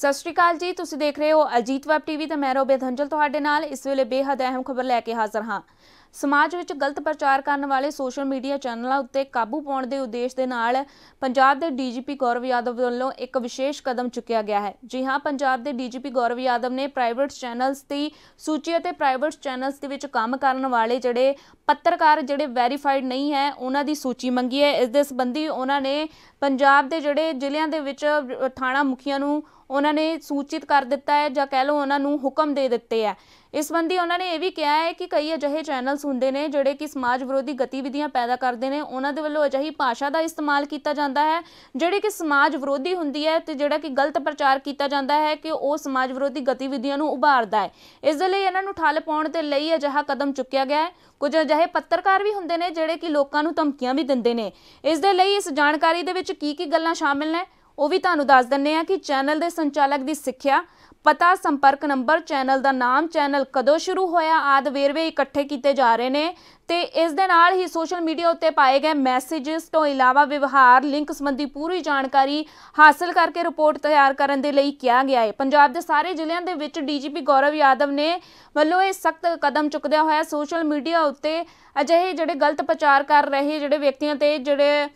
ਸਤਿ ਸ਼੍ਰੀ ਅਕਾਲ ਜੀ ਤੁਸੀਂ ਦੇਖ ਰਹੇ ਹੋ ਅਜੀਤ ਵੈਬ ਟੀਵੀ ਤੇ ਮੈਂ ਰੋਬੇ ਧੰਜਲ ਤੁਹਾਡੇ ਨਾਲ ਇਸ ਵੇਲੇ ਬੇਹੱਦ ਅਹਿਮ ਖਬਰ ਲੈ ਕੇ ਹਾਜ਼ਰ ਹਾਂ ਸਮਾਜ ਵਿੱਚ ਗਲਤ ਪ੍ਰਚਾਰ ਕਰਨ ਵਾਲੇ ਸੋਸ਼ਲ ਮੀਡੀਆ ਚੈਨਲਾਂ ਉੱਤੇ ਕਾਬੂ ਪਾਉਣ ਦੇ ਉਦੇਸ਼ ਦੇ ਨਾਲ ਪੰਜਾਬ ਦੇ ਡੀਜੀਪੀ ਗੌਰਵ ਯਾਦਵ ਵੱਲੋਂ ਇੱਕ ਵਿਸ਼ੇਸ਼ ਕਦਮ ਚੁੱਕਿਆ ਗਿਆ ਹੈ ਜੀ ਹਾਂ ਪੰਜਾਬ ਦੇ ਡੀਜੀਪੀ ਗੌਰਵ ਯਾਦਵ ਨੇ ਪ੍ਰਾਈਵੇਟ ਚੈਨਲਸ ਦੀ ਸੂਚੀ ਅਤੇ ਪ੍ਰਾਈਵੇਟ ਚੈਨਲਸ ਦੇ ਵਿੱਚ ਕੰਮ ਕਰਨ ਵਾਲੇ ਜਿਹੜੇ ਪੱਤਰਕਾਰ ਜਿਹੜੇ ਵੈਰੀਫਾਈਡ ਨਹੀਂ ਹੈ ਉਹਨਾਂ ਦੀ ਸੂਚੀ ਮੰਗੀ ਹੈ ਇਸ ਦੇ ਸੰਬੰਧੀ ਉਹਨਾਂ ਨੇ ਪੰਜਾਬ ਦੇ ਜਿਹੜੇ ਜ਼ਿਲ੍ਹਿਆਂ ਦੇ ਵਿੱਚ ਥਾਣਾ ਮੁਖੀਆਂ ਨੂੰ ਉਹਨਾਂ ਨੇ ਸੂਚਿਤ ਕਰ ਦਿੱਤਾ ਹੈ ਜਾਂ ਕਹਿ ਲਓ ਉਹਨਾਂ ਨੂੰ ਹੁਕਮ ਦੇ ਦਿੱਤੇ ਆ ਇਸ ਸੰਬੰਧੀ ਉਹਨਾਂ ਨੇ ਇਹ ਵੀ ਕਿਹਾ ਹੈ ਕਿ ਕਈ ਅਜਿਹੇ ਚੈਨਲ ਇੰਡੀਵਿਜੂਅਲਸ ਹੁੰਦੇ ਨੇ ਜਿਹੜੇ ਕਿ ਸਮਾਜ ਵਿਰੋਧੀ ਗਤੀਵਿਧੀਆਂ ਪੈਦਾ ਕਰਦੇ ਨੇ ਉਹਨਾਂ ਦੇ ਵੱਲੋਂ ਅਜਿਹੀ ਭਾਸ਼ਾ ਦਾ ਇਸਤੇਮਾਲ ਕੀਤਾ ਜਾਂਦਾ ਹੈ ਜਿਹੜੀ ਕਿ ਸਮਾਜ ਵਿਰੋਧੀ ਹੁੰਦੀ ਹੈ ਤੇ ਜਿਹੜਾ ਕਿ ਗਲਤ ਪ੍ਰਚਾਰ ਕੀਤਾ ਜਾਂਦਾ ਹੈ ਕਿ ਉਹ ਸਮਾਜ ਵਿਰੋਧੀ ਗਤੀਵਿਧੀਆਂ ਨੂੰ ਉਭਾਰਦਾ ਹੈ ਇਸ ਦੇ ਲਈ ਇਹਨਾਂ ਨੂੰ ਠੱਲ ਪਾਉਣ ਦੇ ਲਈ ਅਜਿਹਾ ਕਦਮ ਚੁੱਕਿਆ ਗਿਆ ਹੈ ਕੁਝ ਅਜਿਹੇ ਪੱਤਰਕਾਰ ਵੀ ਹੁੰਦੇ ਨੇ ਜਿਹੜੇ ਕਿ ਲੋਕਾਂ ਨੂੰ ਧਮਕੀਆਂ ਵੀ ਦਿੰਦੇ ਨੇ ਇਸ ਦੇ ਲਈ ਇਸ ਜਾਣਕਾਰੀ ਦੇ ਵਿੱਚ ਕੀ ਕੀ ਗੱਲਾਂ ਸ਼ਾਮਿਲ ਨੇ ਉਹ ਵੀ ਤੁਹਾਨੂੰ ਦੱਸ ਦਿੰਨੇ ਆ ਕਿ ਚੈਨਲ ਦੇ ਸੰਚਾਲਕ ਦੀ ਸਿੱਖਿਆ ਪਤਾ ਸੰਪਰਕ ਨੰਬਰ ਚੈਨਲ ਦਾ ਨਾਮ ਚੈਨਲ ਕਦੋਂ ਸ਼ੁਰੂ ਹੋਇਆ ਆਦ ਵੇਰਵੇ ਇਕੱਠੇ ਕੀਤੇ ਜਾ ਰਹੇ ਨੇ ਤੇ ਇਸ ਦੇ ਨਾਲ ਹੀ ਸੋਸ਼ਲ ਮੀਡੀਆ ਉੱਤੇ ਪਾਏ ਗਏ ਮੈਸੇजेस ਤੋਂ ਇਲਾਵਾ ਵਿਵਹਾਰ ਲਿੰਕ ਸੰਬੰਧੀ ਪੂਰੀ ਜਾਣਕਾਰੀ ਹਾਸਲ ਕਰਕੇ ਰਿਪੋਰਟ ਤਿਆਰ ਕਰਨ ਦੇ ਲਈ ਕਿਹਾ ਗਿਆ ਹੈ ਪੰਜਾਬ ਦੇ ਸਾਰੇ ਜ਼ਿਲ੍ਹਿਆਂ ਦੇ ਵਿੱਚ ਡੀਜੀਪੀ ਗੌਰਵ ਯਾਦਵ ਨੇ ਵੱਲੋਂ ਇਹ ਸਖਤ ਕਦਮ ਚੁੱਕਦਿਆ ਹੋਇਆ ਸੋਸ਼ਲ ਮੀਡੀਆ ਉੱਤੇ ਅਜਿਹੇ ਜਿਹੜੇ ਗਲਤ ਪ੍ਰਚਾਰ ਕਰ ਰਹੇ ਜਿਹੜੇ ਵਿਅਕਤੀਆਂ ਤੇ ਜਿਹੜੇ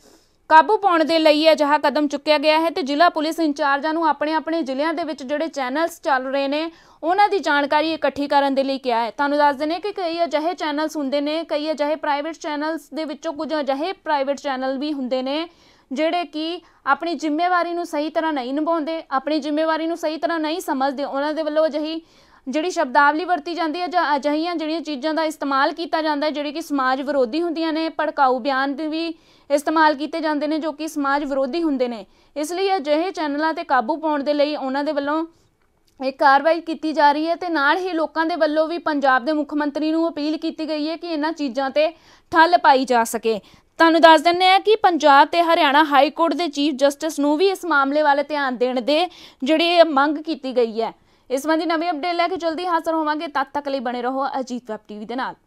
ਕਾਬੂ ਪਾਉਣ ਦੇ ਲਈ ਜਹਾ ਕਦਮ ਚੁੱਕਿਆ ਗਿਆ ਹੈ ਤੇ ਜ਼ਿਲ੍ਹਾ ਪੁਲਿਸ ਇੰਚਾਰਜਾਂ ਨੂੰ ਆਪਣੇ ਆਪਣੇ ਜ਼ਿਲ੍ਹਿਆਂ ਦੇ ਵਿੱਚ ਜਿਹੜੇ ਚੈਨਲਸ ਚੱਲ ਰਹੇ ਨੇ ਉਹਨਾਂ ਦੀ ਜਾਣਕਾਰੀ ਇਕੱਠੀ ਕਰਨ ਦੇ ਲਈ ਕਿਹਾ ਹੈ ਤੁਹਾਨੂੰ ਦੱਸ ਦਿੰਦੇ ਕਿ ਕਈ ਅਜਿਹੇ ਚੈਨਲਸ ਹੁੰਦੇ ਨੇ ਕਈ ਅਜਿਹੇ ਪ੍ਰਾਈਵੇਟ ਚੈਨਲਸ ਦੇ ਵਿੱਚੋਂ ਕੁਝ ਅਜਿਹੇ ਪ੍ਰਾਈਵੇਟ ਚੈਨਲ ਵੀ ਹੁੰਦੇ ਨੇ ਜਿਹੜੇ ਕਿ ਆਪਣੀ ਜ਼ਿੰਮੇਵਾਰੀ ਨੂੰ ਸਹੀ ਤਰ੍ਹਾਂ ਨਹੀਂ ਨਿਭਾਉਂਦੇ ਆਪਣੀ ਜ਼ਿੰਮੇਵਾਰੀ ਨੂੰ ਸਹੀ ਤਰ੍ਹਾਂ ਨਹੀਂ ਸਮਝਦੇ ਉਹਨਾਂ ਦੇ ਵੱਲੋਂ ਅਜਿਹੀ ਜਿਹੜੀ ਸ਼ਬਦਾਵਲੀ ਵਰਤੀ ਜਾਂਦੀ ਹੈ ਜਾਂ ਅਜਹੀਆਂ ਜਿਹੜੀਆਂ ਚੀਜ਼ਾਂ ਦਾ ਇਸਤੇਮਾਲ ਕੀਤਾ ਜਾਂਦਾ ਹੈ ਜਿਹੜੀ ਕਿ ਸਮਾਜ ਵਿਰੋਧੀ ਹੁੰਦੀਆਂ ਨੇ ਭੜਕਾਊ ਬਿਆਨ ਦੇ ਵੀ ਇਸਤੇਮਾਲ ਕੀਤੇ ਜਾਂਦੇ ਨੇ ਜੋ ਕਿ ਸਮਾਜ ਵਿਰੋਧੀ ਹੁੰਦੇ ਨੇ ਇਸ ਲਈ ਅਜਿਹੇ ਚੈਨਲਾਂ ਤੇ ਕਾਬੂ ਪਾਉਣ ਦੇ ਲਈ ਉਹਨਾਂ ਦੇ ਵੱਲੋਂ ਇਹ ਕਾਰਵਾਈ ਕੀਤੀ ਜਾ ਰਹੀ ਹੈ ਤੇ ਨਾਲ ਹੀ ਲੋਕਾਂ ਦੇ ਵੱਲੋਂ ਵੀ ਪੰਜਾਬ ਦੇ ਮੁੱਖ ਮੰਤਰੀ ਨੂੰ ਅਪੀਲ ਕੀਤੀ ਗਈ ਹੈ ਕਿ ਇਹਨਾਂ ਚੀਜ਼ਾਂ ਤੇ ਠੱਲ ਪਾਈ ਜਾ ਸਕੇ ਤੁਹਾਨੂੰ ਦੱਸ ਦਿੰਨੇ ਆ ਕਿ ਪੰਜਾਬ ਤੇ ਹਰਿਆਣਾ ਹਾਈ ਕੋਰਟ ਦੇ ਚੀਫ ਜਸਟਿਸ ਨੂੰ ਵੀ ਇਸ ਮਾਮਲੇ ਵੱਲ ਧਿਆਨ ਦੇਣ ਦੇ ਜਿਹੜੀ ਮੰਗ ਕੀਤੀ ਗਈ ਹੈ ਇਸ ਸੰਬੰਧੀ ਨਵੀਂ ਅਪਡੇਟ ਲੈ ਕੇ ਜਲਦੀ ਹਾਜ਼ਰ ਹੋਵਾਂਗੇ ਤਦ ਤੱਕ ਲਈ ਬਣੇ ਰਹੋ ਅਜੀਤ ਵੈਬ ਟੀਵੀ ਦੇ ਨਾਲ